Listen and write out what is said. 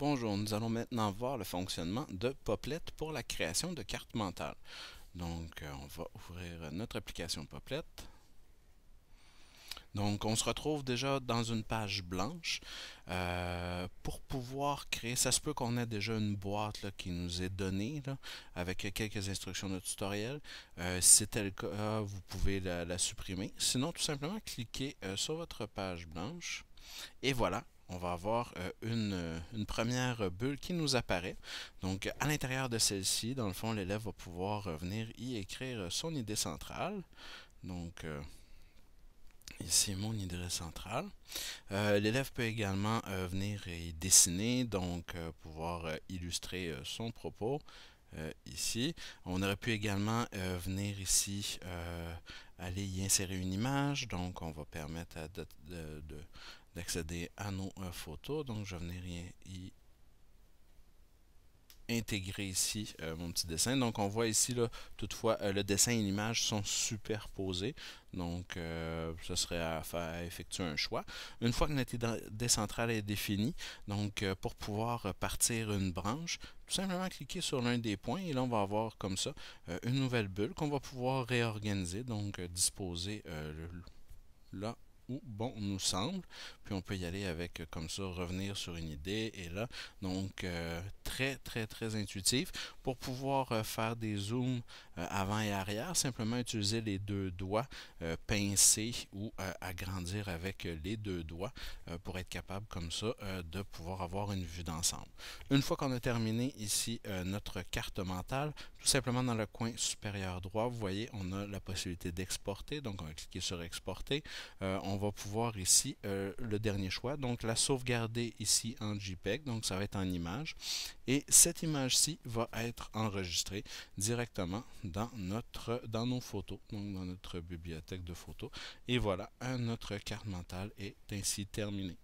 Bonjour, nous allons maintenant voir le fonctionnement de Poplet pour la création de cartes mentales. Donc, euh, on va ouvrir notre application Poplet. Donc, on se retrouve déjà dans une page blanche. Euh, pour pouvoir créer, ça se peut qu'on ait déjà une boîte qui nous est donnée avec quelques instructions de tutoriel. Euh, si c'est le cas, vous pouvez la, supprimer. Sinon, tout simplement, cliquez sur votre page blanche. Et voilà, on va avoir euh, euh, une, première bulle qui nous apparaît. Donc, à l'intérieur de celle-ci, dans le fond, l'élève va pouvoir euh, venir y écrire son idée centrale. Donc, Ici, mon idée centrale. L'élève peut également venir y dessiner, donc pouvoir illustrer son propos ici. On aurait pu également venir ici aller y insérer une image, donc on va permettre à de d'accéder à nos euh, photos. Donc, je venais rien y intégrer ici euh, mon petit dessin. Donc on voit ici, là, toutefois, euh, le dessin et l'image sont superposés. Donc ce serait à, effectuer un choix. Une fois que notre idée centrale est définie, donc pour pouvoir partir une branche, tout simplement cliquer sur l'un des points et là on va avoir comme ça une nouvelle bulle qu'on va pouvoir réorganiser, donc disposer là bon nous semble. Puis on peut y aller avec euh, comme ça, revenir sur une idée et là. Donc euh, très très très intuitif. Pour pouvoir euh, faire des zooms avant et arrière, simplement utiliser les deux doigts, pincer ou agrandir avec les deux doigts pour être capable comme ça de pouvoir avoir une vue d'ensemble. Une fois qu'on a terminé ici notre carte mentale, tout simplement dans le coin supérieur droit, vous voyez, on a la possibilité d'exporter. Donc on va cliquer sur exporter. on va pouvoir ici, euh, le dernier choix, donc la sauvegarder ici en JPEG, donc ça va être en image. Et cette image-ci va être enregistrée directement dans, notre, dans nos photos, donc dans notre bibliothèque de photos. Et voilà, notre carte mentale est ainsi terminée.